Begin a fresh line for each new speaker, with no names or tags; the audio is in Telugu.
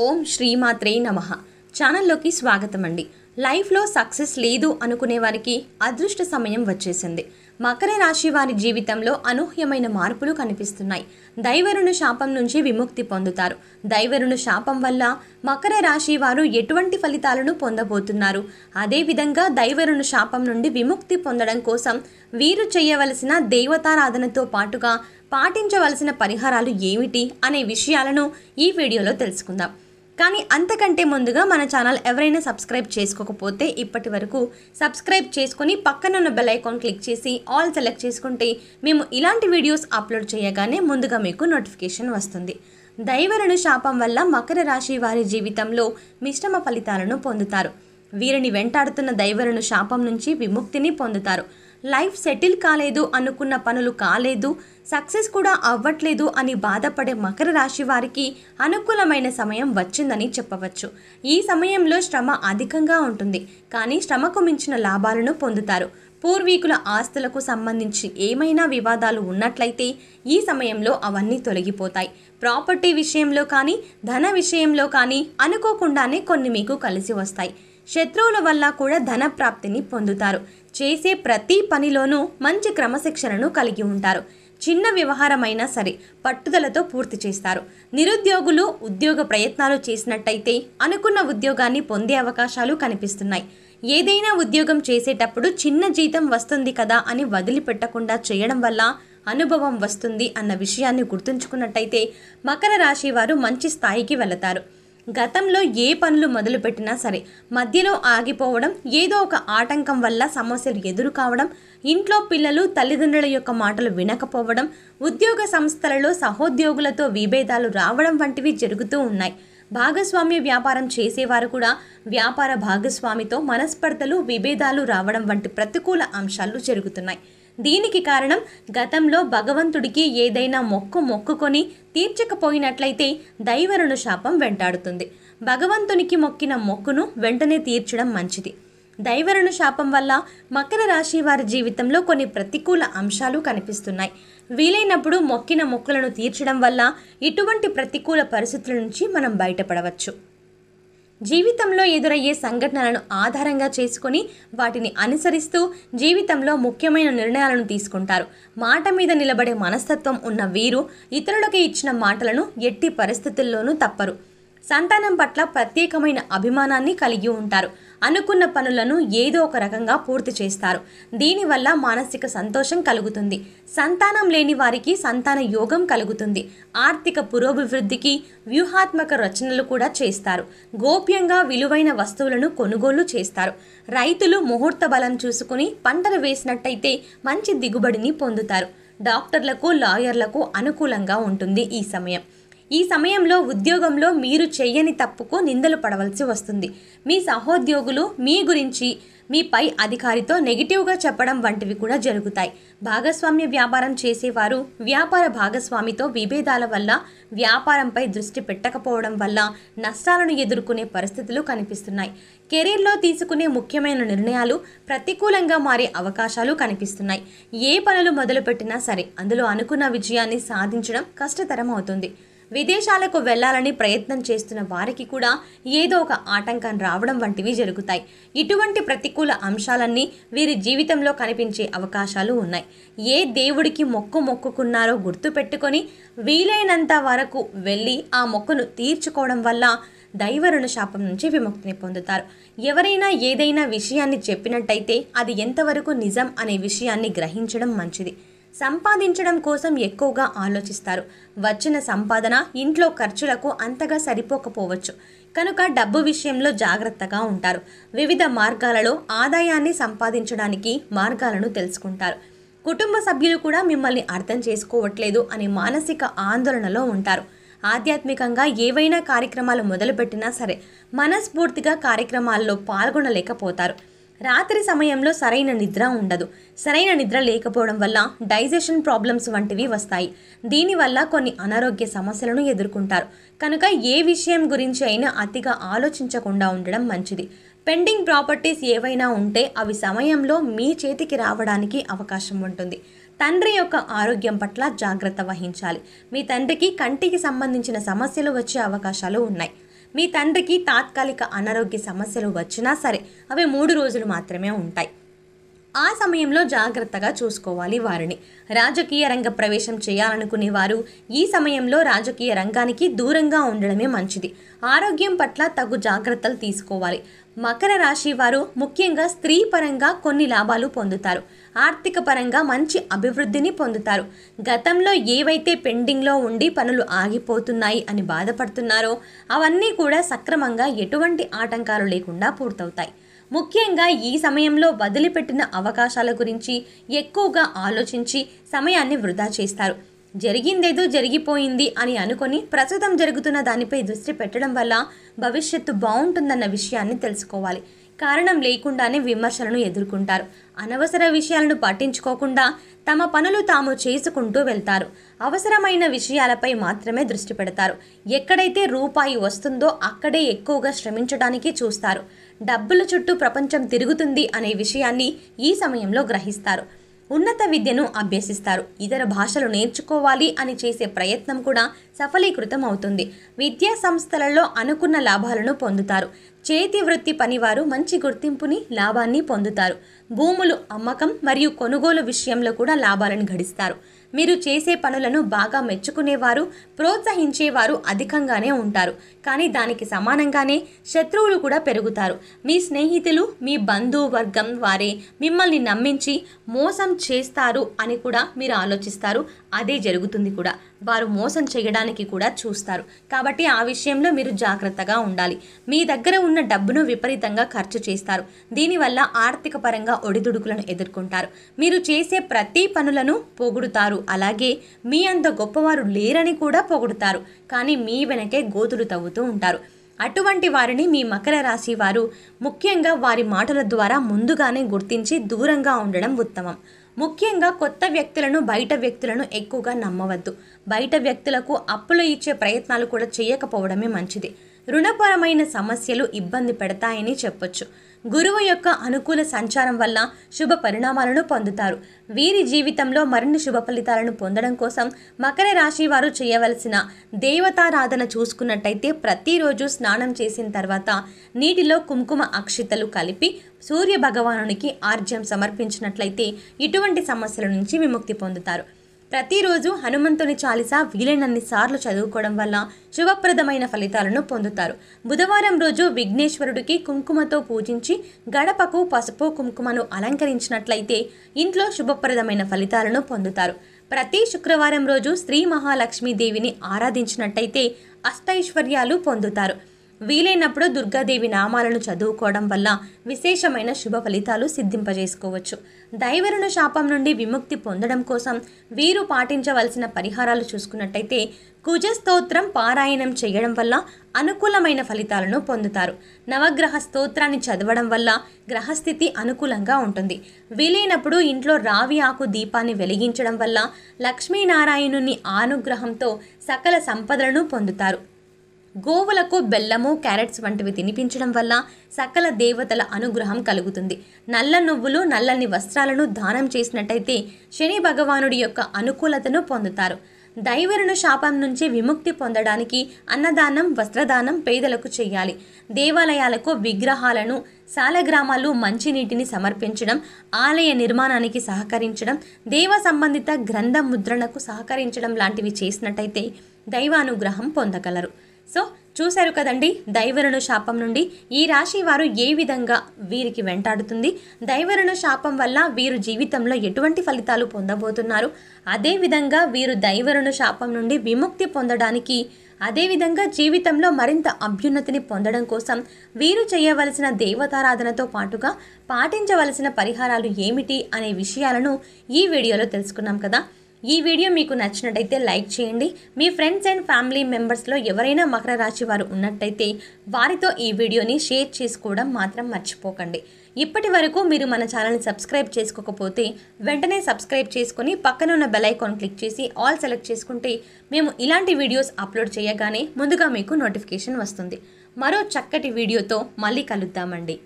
ఓం శ్రీమాత్రే నమ ఛానల్లోకి స్వాగతం అండి లైఫ్లో సక్సెస్ లేదు అనుకునే వారికి అదృష్ట సమయం వచ్చేసింది మకర రాశి వారి జీవితంలో అనూహ్యమైన మార్పులు కనిపిస్తున్నాయి దైవరుణ శాపం నుంచి విముక్తి పొందుతారు దైవరుణ శాపం వల్ల మకర రాశి వారు ఎటువంటి ఫలితాలను పొందబోతున్నారు అదేవిధంగా దైవరుణ శాపం నుండి విముక్తి పొందడం కోసం వీరు చేయవలసిన దేవతారాధనతో పాటుగా పాటించవలసిన పరిహారాలు ఏమిటి అనే విషయాలను ఈ వీడియోలో తెలుసుకుందాం కానీ అంతకంటే ముందుగా మన ఛానల్ ఎవరైనా సబ్స్క్రైబ్ చేసుకోకపోతే ఇప్పటి వరకు సబ్స్క్రైబ్ చేసుకొని పక్కనున్న బెల్ ఐకాన్ క్లిక్ చేసి ఆల్ సెలెక్ట్ చేసుకుంటే మేము ఇలాంటి వీడియోస్ అప్లోడ్ చేయగానే ముందుగా మీకు నోటిఫికేషన్ వస్తుంది దైవరణ శాపం వల్ల మకర రాశి వారి జీవితంలో మిశ్రమ ఫలితాలను పొందుతారు వీరిని వెంటాడుతున్న దైవరణ శాపం నుంచి విముక్తిని పొందుతారు లైఫ్ సెటిల్ కాలేదు అనుకున్న పనులు కాలేదు సక్సెస్ కూడా అవ్వట్లేదు అని బాధపడే మకర రాశి వారికి అనుకూలమైన సమయం వచ్చిందని చెప్పవచ్చు ఈ సమయంలో శ్రమ అధికంగా ఉంటుంది కానీ శ్రమకు మించిన లాభాలను పొందుతారు పూర్వీకుల ఆస్తులకు సంబంధించి ఏమైనా వివాదాలు ఉన్నట్లయితే ఈ సమయంలో అవన్నీ తొలగిపోతాయి ప్రాపర్టీ విషయంలో కానీ ధన విషయంలో కానీ అనుకోకుండానే కొన్ని మీకు కలిసి వస్తాయి శత్రువుల వల్ల కూడా ధన ప్రాప్తిని పొందుతారు చేసే ప్రతి పనిలోనూ మంచి క్రమశిక్షణను కలిగి ఉంటారు చిన్న వ్యవహారమైనా సరే పట్టుదలతో పూర్తి చేస్తారు నిరుద్యోగులు ఉద్యోగ ప్రయత్నాలు చేసినట్టయితే అనుకున్న ఉద్యోగాన్ని పొందే అవకాశాలు కనిపిస్తున్నాయి ఏదైనా ఉద్యోగం చేసేటప్పుడు చిన్న జీతం వస్తుంది కదా అని వదిలిపెట్టకుండా చేయడం వల్ల అనుభవం వస్తుంది అన్న విషయాన్ని గుర్తుంచుకున్నట్టయితే మకర రాశి వారు మంచి స్థాయికి వెళతారు గతంలో ఏ పనులు మొదలుపెట్టినా సరే మధ్యలో ఆగిపోవడం ఏదో ఒక ఆటంకం వల్ల సమస్యలు ఎదురు కావడం ఇంట్లో పిల్లలు తల్లిదండ్రుల యొక్క మాటలు వినకపోవడం ఉద్యోగ సంస్థలలో సహోద్యోగులతో విభేదాలు రావడం వంటివి జరుగుతూ ఉన్నాయి భాగస్వామ్య వ్యాపారం చేసేవారు కూడా వ్యాపార భాగస్వామితో మనస్పర్ధలు విభేదాలు రావడం వంటి ప్రతికూల అంశాలు జరుగుతున్నాయి దీనికి కారణం గతంలో భగవంతుడికి ఏదైనా మొక్కు మొక్కుకొని తీర్చకపోయినట్లయితే దైవరుణ శాపం వెంటాడుతుంది భగవంతునికి మొక్కిన మొక్కును వెంటనే తీర్చడం మంచిది దైవరుణ శాపం వల్ల మకర రాశి వారి జీవితంలో కొన్ని ప్రతికూల అంశాలు కనిపిస్తున్నాయి వీలైనప్పుడు మొక్కిన మొక్కలను తీర్చడం వల్ల ఇటువంటి ప్రతికూల పరిస్థితుల నుంచి మనం బయటపడవచ్చు జీవితంలో ఎదురయ్యే సంఘటనలను ఆధారంగా చేసుకొని వాటిని అనుసరిస్తూ జీవితంలో ముఖ్యమైన నిర్ణయాలను తీసుకుంటారు మాట మీద నిలబడే మనస్తత్వం ఉన్న వీరు ఇతరులకు ఇచ్చిన మాటలను ఎట్టి పరిస్థితుల్లోనూ తప్పరు సంతానం పట్ల ప్రత్యేకమైన అభిమానాన్ని కలిగి ఉంటారు అనుకున్న పనులను ఏదో ఒక రకంగా పూర్తి చేస్తారు దీనివల్ల మానసిక సంతోషం కలుగుతుంది సంతానం లేని వారికి సంతాన యోగం కలుగుతుంది ఆర్థిక పురోభివృద్ధికి వ్యూహాత్మక రచనలు కూడా చేస్తారు గోప్యంగా విలువైన వస్తువులను కొనుగోలు చేస్తారు రైతులు ముహూర్త బలం చూసుకుని పంటలు వేసినట్టయితే మంచి దిగుబడిని పొందుతారు డాక్టర్లకు లాయర్లకు అనుకూలంగా ఉంటుంది ఈ సమయం ఈ సమయంలో ఉద్యోగంలో మీరు చెయ్యని తప్పుకు నిందలు పడవలసి వస్తుంది మీ సహోద్యోగులు మీ గురించి మీ పై అధికారితో నెగిటివ్గా చెప్పడం వంటివి కూడా జరుగుతాయి భాగస్వామ్య వ్యాపారం చేసేవారు వ్యాపార భాగస్వామితో విభేదాల వల్ల వ్యాపారంపై దృష్టి పెట్టకపోవడం వల్ల నష్టాలను ఎదుర్కొనే పరిస్థితులు కనిపిస్తున్నాయి కెరీర్లో తీసుకునే ముఖ్యమైన నిర్ణయాలు ప్రతికూలంగా మారే అవకాశాలు కనిపిస్తున్నాయి ఏ పనులు మొదలుపెట్టినా సరే అందులో అనుకున్న విజయాన్ని సాధించడం కష్టతరం అవుతుంది విదేశాలకు వెళ్లాలని ప్రయత్నం చేస్తున్న వారికి కూడా ఏదో ఒక ఆటంకం రావడం వంటివి జరుగుతాయి ఇటువంటి ప్రతికూల అంశాలన్నీ వీరి జీవితంలో కనిపించే అవకాశాలు ఉన్నాయి ఏ దేవుడికి మొక్కు మొక్కుకున్నారో గుర్తుపెట్టుకొని వీలైనంత వరకు వెళ్ళి ఆ మొక్కను తీర్చుకోవడం వల్ల దైవరుణ శాపం నుంచి విముక్తిని పొందుతారు ఎవరైనా ఏదైనా విషయాన్ని చెప్పినట్టయితే అది ఎంతవరకు నిజం అనే విషయాన్ని గ్రహించడం మంచిది సంపాదించడం కోసం ఎక్కువగా ఆలోచిస్తారు వచ్చిన సంపాదన ఇంట్లో ఖర్చులకు అంతగా సరిపోకపోవచ్చు కనుక డబ్బు విషయంలో జాగ్రత్తగా ఉంటారు వివిధ మార్గాలలో ఆదాయాన్ని సంపాదించడానికి మార్గాలను తెలుసుకుంటారు కుటుంబ సభ్యులు కూడా మిమ్మల్ని అర్థం చేసుకోవట్లేదు అనే మానసిక ఆందోళనలో ఉంటారు ఆధ్యాత్మికంగా ఏవైనా కార్యక్రమాలు మొదలుపెట్టినా సరే మనస్ఫూర్తిగా కార్యక్రమాల్లో పాల్గొనలేకపోతారు రాత్రి సమయంలో సరైన నిద్ర ఉండదు సరైన నిద్ర లేకపోవడం వల్ల డైజెషన్ ప్రాబ్లమ్స్ వంటివి వస్తాయి దీనివల్ల కొన్ని అనారోగ్య సమస్యలను ఎదుర్కొంటారు కనుక ఏ విషయం గురించి అయినా అతిగా ఆలోచించకుండా ఉండడం మంచిది పెండింగ్ ప్రాపర్టీస్ ఏవైనా ఉంటే అవి సమయంలో మీ చేతికి రావడానికి అవకాశం ఉంటుంది తండ్రి యొక్క ఆరోగ్యం పట్ల జాగ్రత్త వహించాలి మీ తండ్రికి కంటికి సంబంధించిన సమస్యలు వచ్చే అవకాశాలు ఉన్నాయి మీ తండ్రికి తాత్కాలిక అనారోగ్య సమస్యలు వచ్చినా సరే అవి మూడు రోజులు మాత్రమే ఉంటాయి ఆ సమయంలో జాగ్రత్తగా చూసుకోవాలి వారిని రాజకీయ రంగ ప్రవేశం చేయాలనుకునే వారు ఈ సమయంలో రాజకీయ రంగానికి దూరంగా ఉండడమే మంచిది ఆరోగ్యం పట్ల తగు జాగ్రత్తలు తీసుకోవాలి మకర రాశి వారు ముఖ్యంగా స్త్రీ పరంగా కొన్ని లాభాలు పొందుతారు ఆర్థిక పరంగా మంచి అభివృద్ధిని పొందుతారు గతంలో ఏవైతే పెండింగ్లో ఉండి పనులు ఆగిపోతున్నాయి అని బాధపడుతున్నారో అవన్నీ కూడా సక్రమంగా ఎటువంటి ఆటంకాలు లేకుండా పూర్తవుతాయి ముఖ్యంగా ఈ సమయంలో వదిలిపెట్టిన అవకాశాల గురించి ఎక్కువగా ఆలోచించి సమయాన్ని వృధా చేస్తారు జరిగిందేదో జరిగిపోయింది అని అనుకొని ప్రస్తుతం జరుగుతున్న దానిపై దృష్టి పెట్టడం వల్ల భవిష్యత్తు బాగుంటుందన్న విషయాన్ని తెలుసుకోవాలి కారణం లేకుండానే విమర్శలను ఎదుర్కొంటారు అనవసర విషయాలను పట్టించుకోకుండా తమ పనులు తాము చేసుకుంటూ వెళ్తారు అవసరమైన విషయాలపై మాత్రమే దృష్టి పెడతారు ఎక్కడైతే రూపాయి వస్తుందో అక్కడే ఎక్కువగా శ్రమించడానికి చూస్తారు డబ్బుల చుట్టూ ప్రపంచం తిరుగుతుంది అనే విషయాన్ని ఈ సమయంలో గ్రహిస్తారు ఉన్నత విద్యను అభ్యసిస్తారు ఇతర భాషలు నేర్చుకోవాలి అని చేసే ప్రయత్నం కూడా సఫలీకృతం అవుతుంది విద్యా సంస్థలలో అనుకున్న లాభాలను పొందుతారు చేతి వృత్తి పనివారు మంచి గుర్తింపుని లాభాన్ని పొందుతారు భూములు అమ్మకం మరియు కొనుగోలు విషయంలో కూడా లాభాలను గడిస్తారు మీరు చేసే పనులను బాగా మెచ్చుకునేవారు ప్రోత్సహించేవారు అధికంగానే ఉంటారు కానీ దానికి సమానంగానే శత్రువులు కూడా పెరుగుతారు మీ స్నేహితులు మీ బంధువర్గం వారే మిమ్మల్ని నమ్మించి మోసం చేస్తారు అని కూడా మీరు ఆలోచిస్తారు అదే జరుగుతుంది కూడా వారు మోసం చేయడానికి కూడా చూస్తారు కాబట్టి ఆ విషయంలో మీరు జాగ్రత్తగా ఉండాలి మీ దగ్గర ఉన్న డబ్బును విపరీతంగా ఖర్చు చేస్తారు దీనివల్ల ఆర్థిక పరంగా ఒడిదుడుకులను ఎదుర్కొంటారు మీరు చేసే ప్రతి పనులను పొగుడుతారు అలాగే మీ అంత గొప్పవారు లేరని కూడా పొగుడుతారు కానీ మీ వెనకే గోతులు తవ్వుతూ ఉంటారు అటువంటి వారిని మీ మకర రాశి వారు ముఖ్యంగా వారి మాటల ద్వారా ముందుగానే గుర్తించి దూరంగా ఉండడం ఉత్తమం ముఖ్యంగా కొత్త వ్యక్తులను బయట వ్యక్తులను ఎక్కువగా నమ్మవద్దు బయట వ్యక్తులకు అప్పులు ఇచ్చే ప్రయత్నాలు కూడా చేయకపోవడమే మంచిది రుణపరమైన సమస్యలు ఇబ్బంది పెడతాయని చెప్పొచ్చు గురువు యొక్క అనుకూల సంచారం వల్ల శుభ పరిణామాలను పొందుతారు వీరి జీవితంలో మరిన్ని శుభ ఫలితాలను పొందడం కోసం మకర రాశి వారు చేయవలసిన దేవతారాధన చూసుకున్నట్టయితే ప్రతిరోజు స్నానం చేసిన తర్వాత నీటిలో కుంకుమ అక్షితలు కలిపి సూర్య భగవానునికి ఆర్జ్యం సమర్పించినట్లయితే ఇటువంటి సమస్యల నుంచి విముక్తి పొందుతారు ప్రతిరోజు హనుమంతుని చాలీసా వీలైనన్ని సార్లు చదువుకోవడం వల్ల శుభప్రదమైన ఫలితాలను పొందుతారు బుధవారం రోజు విఘ్నేశ్వరుడికి కుంకుమతో పూజించి గడపకు పసుపు కుంకుమను అలంకరించినట్లయితే ఇంట్లో శుభప్రదమైన ఫలితాలను పొందుతారు ప్రతి శుక్రవారం రోజు శ్రీ మహాలక్ష్మీదేవిని ఆరాధించినట్టయితే అష్టైశ్వర్యాలు పొందుతారు వీలైనప్పుడు దుర్గాదేవి నామాలను చదువుకోవడం వల్ల విశేషమైన శుభ ఫలితాలు సిద్ధింపజేసుకోవచ్చు దైవరుణ శాపం నుండి విముక్తి పొందడం కోసం వీరు పాటించవలసిన పరిహారాలు చూసుకున్నట్టయితే కుజ స్తోత్రం పారాయణం చేయడం వల్ల అనుకూలమైన ఫలితాలను పొందుతారు నవగ్రహ స్తోత్రాన్ని చదవడం వల్ల గ్రహస్థితి అనుకూలంగా ఉంటుంది వీలైనప్పుడు ఇంట్లో రావి ఆకు దీపాన్ని వెలిగించడం వల్ల లక్ష్మీనారాయణుని ఆనుగ్రహంతో సకల సంపదలను పొందుతారు గోవులకు బెల్లము క్యారెట్స్ వంటివి తినిపించడం వల్ల సకల దేవతల అనుగ్రహం కలుగుతుంది నల్ల నువ్వులు నల్లని వస్త్రాలను దానం చేసినట్టయితే శని భగవానుడి యొక్క అనుకూలతను పొందుతారు దైవరుణ శాపం నుంచి విముక్తి పొందడానికి అన్నదానం వస్త్రదానం పేదలకు చేయాలి దేవాలయాలకు విగ్రహాలను గ్రామాలు మంచినీటిని సమర్పించడం ఆలయ నిర్మాణానికి సహకరించడం దేవ సంబంధిత గ్రంథ ముద్రణకు సహకరించడం లాంటివి చేసినట్టయితే దైవానుగ్రహం పొందగలరు సో చూశారు కదండి దైవరుణ శాపం నుండి ఈ రాశి వారు ఏ విధంగా వీరికి వెంటాడుతుంది దైవరుణ శాపం వల్ల వీరు జీవితంలో ఎటువంటి ఫలితాలు పొందబోతున్నారు అదేవిధంగా వీరు దైవరుణ శాపం నుండి విముక్తి పొందడానికి అదేవిధంగా జీవితంలో మరింత అభ్యున్నతిని పొందడం కోసం వీరు చేయవలసిన దేవతారాధనతో పాటుగా పాటించవలసిన పరిహారాలు ఏమిటి అనే విషయాలను ఈ వీడియోలో తెలుసుకున్నాం కదా ఈ వీడియో మీకు నచ్చినట్టయితే లైక్ చేయండి మీ ఫ్రెండ్స్ అండ్ ఫ్యామిలీ మెంబర్స్లో ఎవరైనా మకర రాశి వారు ఉన్నట్టయితే వారితో ఈ వీడియోని షేర్ చేసుకోవడం మాత్రం మర్చిపోకండి ఇప్పటి వరకు మీరు మన ఛానల్ని సబ్స్క్రైబ్ చేసుకోకపోతే వెంటనే సబ్స్క్రైబ్ చేసుకుని పక్కన ఉన్న బెలైకాన్ క్లిక్ చేసి ఆల్ సెలెక్ట్ చేసుకుంటే మేము ఇలాంటి వీడియోస్ అప్లోడ్ చేయగానే ముందుగా మీకు నోటిఫికేషన్ వస్తుంది మరో చక్కటి వీడియోతో మళ్ళీ కలుద్దామండి